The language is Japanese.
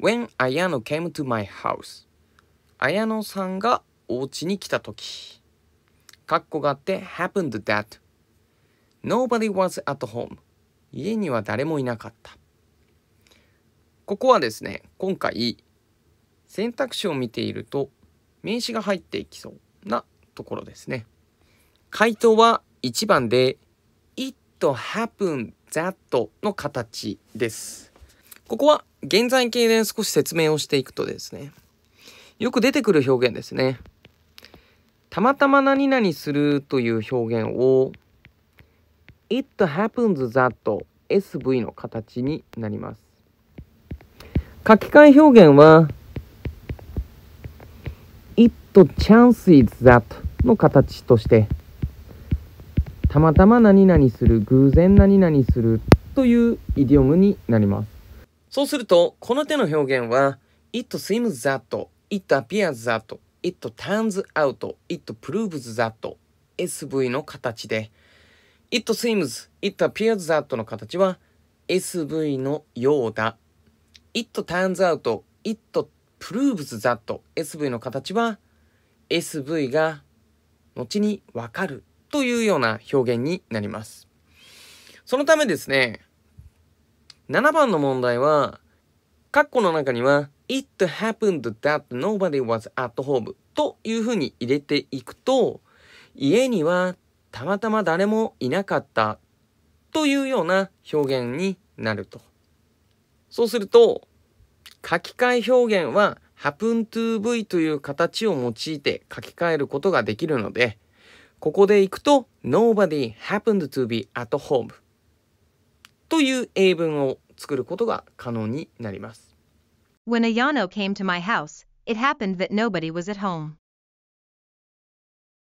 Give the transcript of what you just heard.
When Ayano came to my house 綾野さんがお家に来た時カッコがあって happened that nobody was at home 家には誰もいなかったここはですね今回選択肢を見ていると名詞が入っていきそうなところですね回答は1番で It happened that の形ですここは現在形で少し説明をしていくとですね、よく出てくる表現ですね。たまたま何々するという表現を It happens that SV の形になります。書き換え表現は It chances that の形としてたまたま何々する偶然何々するというイディオムになります。そうすると、この手の表現は、it seems that, it appears that, it turns out, it proves that, SV の形で、it seems, it appears that の形は、SV のようだ。it turns out, it proves that, SV の形は、SV が後にわかるというような表現になります。そのためですね、7番の問題は、カッコの中には、It happened that nobody was at home というふうに入れていくと、家にはたまたま誰もいなかったというような表現になると。そうすると、書き換え表現は happen to v という形を用いて書き換えることができるので、ここでいくと nobody happened to be at home という英文を作ることが可能になります。When Ayano came to my house, it happened that nobody was at home.